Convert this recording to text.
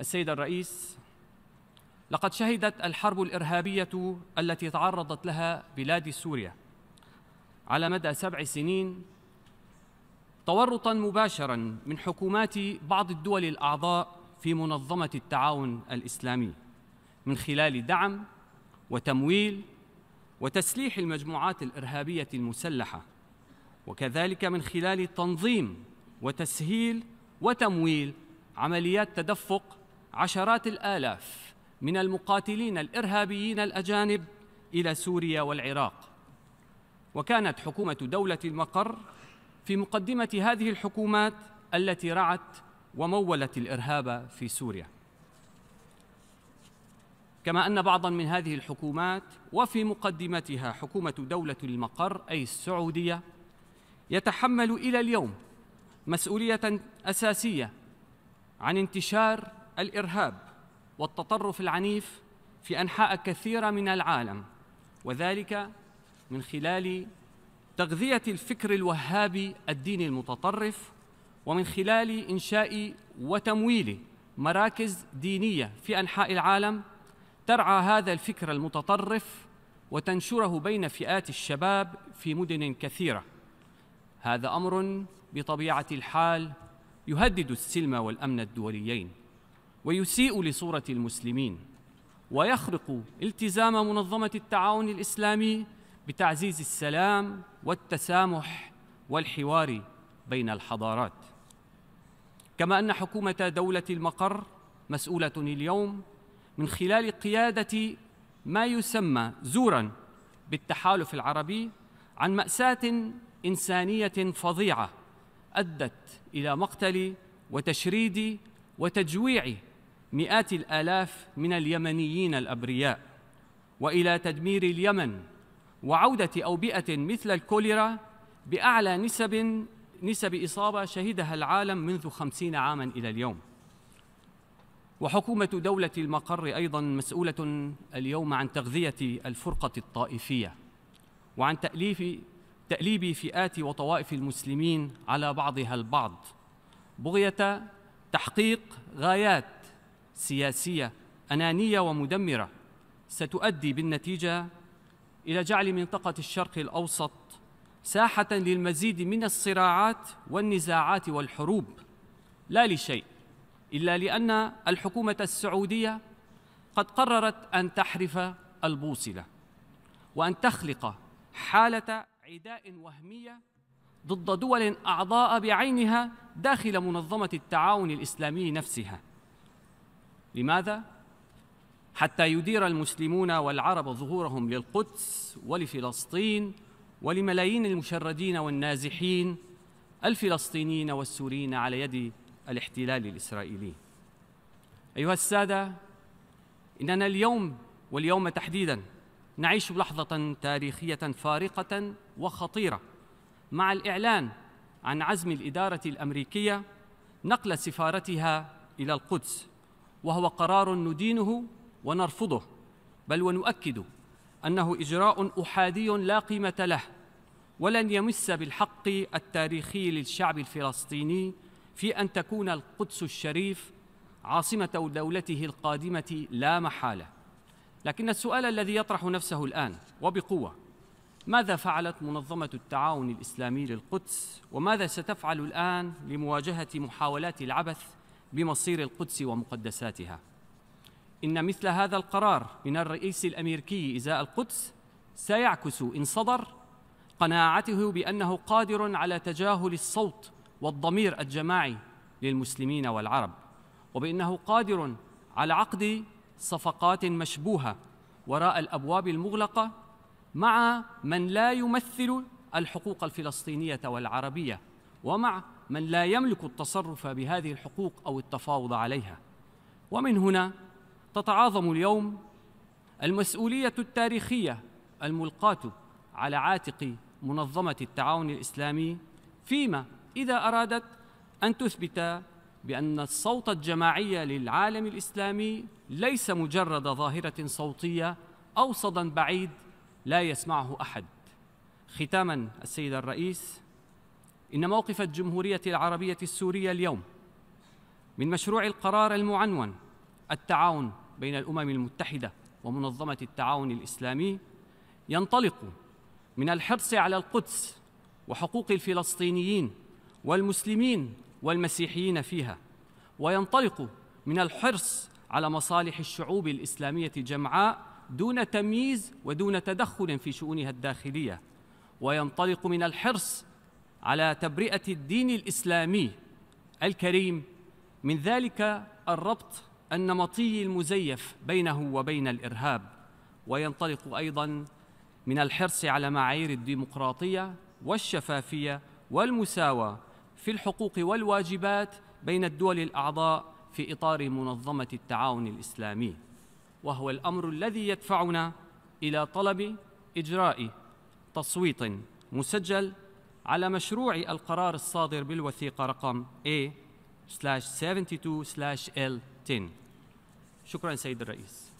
السيد الرئيس لقد شهدت الحرب الإرهابية التي تعرضت لها بلاد سوريا على مدى سبع سنين تورطا مباشرا من حكومات بعض الدول الأعضاء في منظمة التعاون الإسلامي من خلال دعم وتمويل وتسليح المجموعات الإرهابية المسلحة وكذلك من خلال تنظيم وتسهيل وتمويل عمليات تدفق عشرات الآلاف من المقاتلين الإرهابيين الأجانب إلى سوريا والعراق وكانت حكومة دولة المقر في مقدمة هذه الحكومات التي رعت ومولت الإرهاب في سوريا كما أن بعضا من هذه الحكومات وفي مقدمتها حكومة دولة المقر أي السعودية يتحمل إلى اليوم مسؤولية أساسية عن انتشار الارهاب والتطرف العنيف في انحاء كثيره من العالم وذلك من خلال تغذيه الفكر الوهابي الديني المتطرف ومن خلال انشاء وتمويل مراكز دينيه في انحاء العالم ترعى هذا الفكر المتطرف وتنشره بين فئات الشباب في مدن كثيره هذا امر بطبيعه الحال يهدد السلم والامن الدوليين ويسيء لصورة المسلمين ويخرق التزام منظمة التعاون الإسلامي بتعزيز السلام والتسامح والحوار بين الحضارات كما أن حكومة دولة المقر مسؤولة اليوم من خلال قيادة ما يسمى زورا بالتحالف العربي عن مأساة إنسانية فظيعة أدت إلى مقتل وتشريد وتجويع مئات الآلاف من اليمنيين الأبرياء وإلى تدمير اليمن وعودة أوبئة مثل الكوليرا بأعلى نسب نسب إصابة شهدها العالم منذ خمسين عاما إلى اليوم وحكومة دولة المقر أيضا مسؤولة اليوم عن تغذية الفرقة الطائفية وعن تأليف تأليب فئات وطوائف المسلمين على بعضها البعض بغية تحقيق غايات سياسيه انانيه ومدمره ستؤدي بالنتيجه الى جعل منطقه الشرق الاوسط ساحه للمزيد من الصراعات والنزاعات والحروب لا لشيء الا لان الحكومه السعوديه قد قررت ان تحرف البوصله وان تخلق حاله عداء وهميه ضد دول اعضاء بعينها داخل منظمه التعاون الاسلامي نفسها لماذا؟ حتى يدير المسلمون والعرب ظهورهم للقدس ولفلسطين ولملايين المشردين والنازحين الفلسطينيين والسوريين على يد الاحتلال الاسرائيلي. ايها الساده اننا اليوم واليوم تحديدا نعيش لحظه تاريخيه فارقه وخطيره مع الاعلان عن عزم الاداره الامريكيه نقل سفارتها الى القدس وهو قرار ندينه ونرفضه بل ونؤكد انه اجراء احادي لا قيمه له ولن يمس بالحق التاريخي للشعب الفلسطيني في ان تكون القدس الشريف عاصمه دولته القادمه لا محاله لكن السؤال الذي يطرح نفسه الان وبقوه ماذا فعلت منظمه التعاون الاسلامي للقدس وماذا ستفعل الان لمواجهه محاولات العبث بمصير القدس ومقدساتها إن مثل هذا القرار من الرئيس الأمريكي إزاء القدس سيعكس إن صدر قناعته بأنه قادر على تجاهل الصوت والضمير الجماعي للمسلمين والعرب وبأنه قادر على عقد صفقات مشبوهة وراء الأبواب المغلقة مع من لا يمثل الحقوق الفلسطينية والعربية ومع من لا يملك التصرف بهذه الحقوق او التفاوض عليها ومن هنا تتعاظم اليوم المسؤوليه التاريخيه الملقاه على عاتق منظمه التعاون الاسلامي فيما اذا ارادت ان تثبت بان الصوت الجماعي للعالم الاسلامي ليس مجرد ظاهره صوتيه او صدى بعيد لا يسمعه احد ختاما السيد الرئيس إن موقف الجمهورية العربية السورية اليوم من مشروع القرار المعنون التعاون بين الأمم المتحدة ومنظمة التعاون الإسلامي ينطلق من الحرص على القدس وحقوق الفلسطينيين والمسلمين والمسيحيين فيها وينطلق من الحرص على مصالح الشعوب الإسلامية جمعاء دون تمييز ودون تدخل في شؤونها الداخلية وينطلق من الحرص على تبرئة الدين الإسلامي الكريم من ذلك الربط النمطي المزيف بينه وبين الإرهاب وينطلق أيضاً من الحرص على معايير الديمقراطية والشفافية والمساواة في الحقوق والواجبات بين الدول الأعضاء في إطار منظمة التعاون الإسلامي وهو الأمر الذي يدفعنا إلى طلب إجراء تصويت مسجل على مشروع القرار الصادر بالوثيقة رقم A/72/L10 شكرا سيد الرئيس